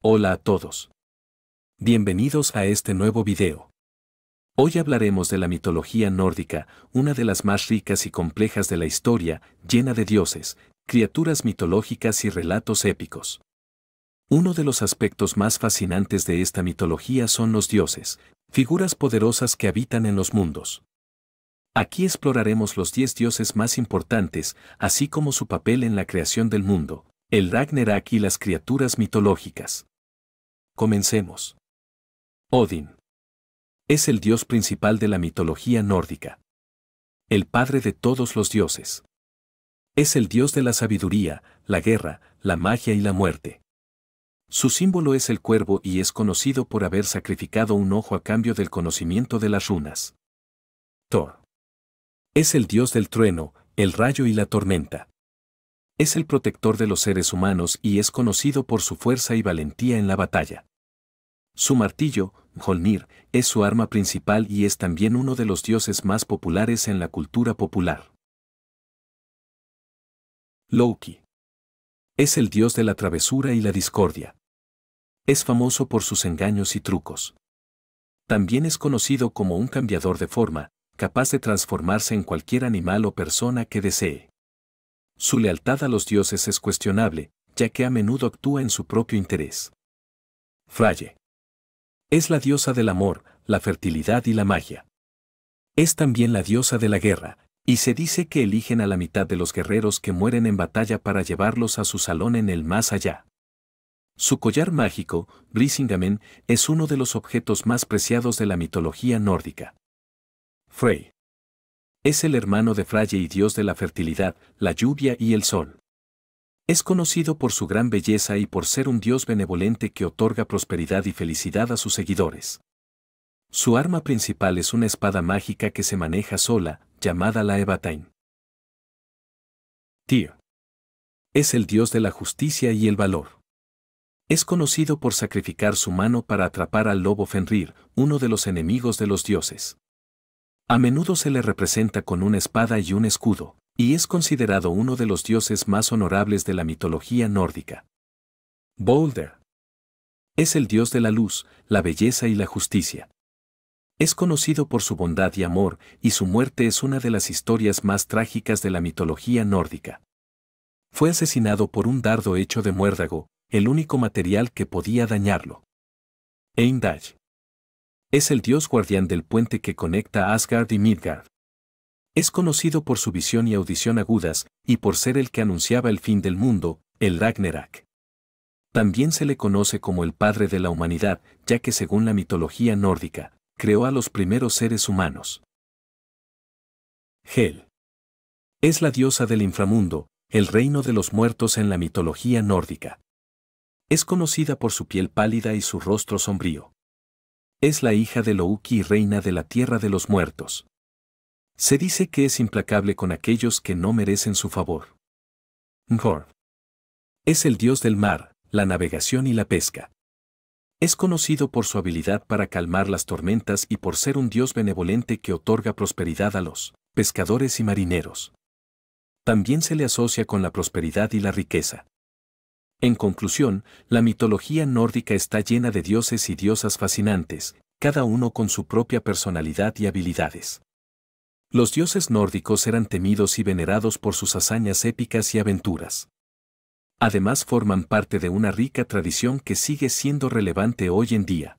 Hola a todos. Bienvenidos a este nuevo video. Hoy hablaremos de la mitología nórdica, una de las más ricas y complejas de la historia, llena de dioses, criaturas mitológicas y relatos épicos. Uno de los aspectos más fascinantes de esta mitología son los dioses, figuras poderosas que habitan en los mundos. Aquí exploraremos los 10 dioses más importantes, así como su papel en la creación del mundo, el Ragnarok y las criaturas mitológicas. Comencemos. Odin. Es el dios principal de la mitología nórdica. El padre de todos los dioses. Es el dios de la sabiduría, la guerra, la magia y la muerte. Su símbolo es el cuervo y es conocido por haber sacrificado un ojo a cambio del conocimiento de las runas. Thor. Es el dios del trueno, el rayo y la tormenta. Es el protector de los seres humanos y es conocido por su fuerza y valentía en la batalla. Su martillo, Holmir, es su arma principal y es también uno de los dioses más populares en la cultura popular. Loki. Es el dios de la travesura y la discordia. Es famoso por sus engaños y trucos. También es conocido como un cambiador de forma, capaz de transformarse en cualquier animal o persona que desee. Su lealtad a los dioses es cuestionable, ya que a menudo actúa en su propio interés. Fraye. Es la diosa del amor, la fertilidad y la magia. Es también la diosa de la guerra, y se dice que eligen a la mitad de los guerreros que mueren en batalla para llevarlos a su salón en el más allá. Su collar mágico, Brisingamen, es uno de los objetos más preciados de la mitología nórdica. Frey. Es el hermano de Fraye y dios de la fertilidad, la lluvia y el sol. Es conocido por su gran belleza y por ser un dios benevolente que otorga prosperidad y felicidad a sus seguidores. Su arma principal es una espada mágica que se maneja sola, llamada la Evatain. Tyr. Es el dios de la justicia y el valor. Es conocido por sacrificar su mano para atrapar al lobo Fenrir, uno de los enemigos de los dioses. A menudo se le representa con una espada y un escudo, y es considerado uno de los dioses más honorables de la mitología nórdica. Boulder. Es el dios de la luz, la belleza y la justicia. Es conocido por su bondad y amor, y su muerte es una de las historias más trágicas de la mitología nórdica. Fue asesinado por un dardo hecho de muérdago, el único material que podía dañarlo. Es el dios guardián del puente que conecta Asgard y Midgard. Es conocido por su visión y audición agudas, y por ser el que anunciaba el fin del mundo, el Ragnarok. También se le conoce como el padre de la humanidad, ya que según la mitología nórdica, creó a los primeros seres humanos. Hel. Es la diosa del inframundo, el reino de los muertos en la mitología nórdica. Es conocida por su piel pálida y su rostro sombrío es la hija de Louki y reina de la tierra de los muertos. Se dice que es implacable con aquellos que no merecen su favor. Ngor. Es el dios del mar, la navegación y la pesca. Es conocido por su habilidad para calmar las tormentas y por ser un dios benevolente que otorga prosperidad a los pescadores y marineros. También se le asocia con la prosperidad y la riqueza. En conclusión, la mitología nórdica está llena de dioses y diosas fascinantes, cada uno con su propia personalidad y habilidades. Los dioses nórdicos eran temidos y venerados por sus hazañas épicas y aventuras. Además forman parte de una rica tradición que sigue siendo relevante hoy en día.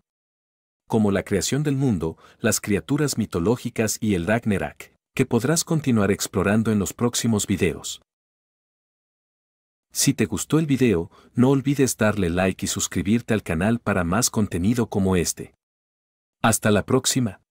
Como la creación del mundo, las criaturas mitológicas y el Ragnarok, que podrás continuar explorando en los próximos videos. Si te gustó el video, no olvides darle like y suscribirte al canal para más contenido como este. Hasta la próxima.